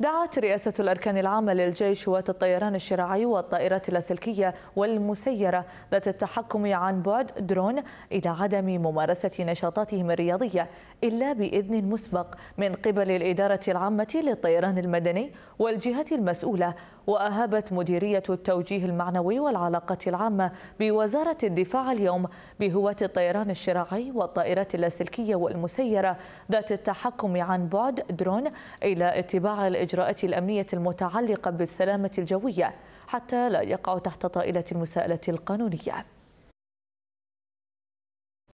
دعت رئاسة الأركان العامة للجيش والطيران الطيران الشراعي والطائرات اللاسلكية والمسيرة ذات التحكم عن بعد درون إلى عدم ممارسة نشاطاتهم الرياضية إلا بإذن مسبق من قبل الإدارة العامة للطيران المدني والجهات المسؤولة وأهابت مديرية التوجيه المعنوي والعلاقات العامة بوزارة الدفاع اليوم بهواة الطيران الشراعي والطائرات اللاسلكية والمسيرة ذات التحكم عن بعد درون إلى اتباع الإجراءات الأمنية المتعلقة بالسلامة الجوية حتى لا يقع تحت طائلة المساءلة القانونية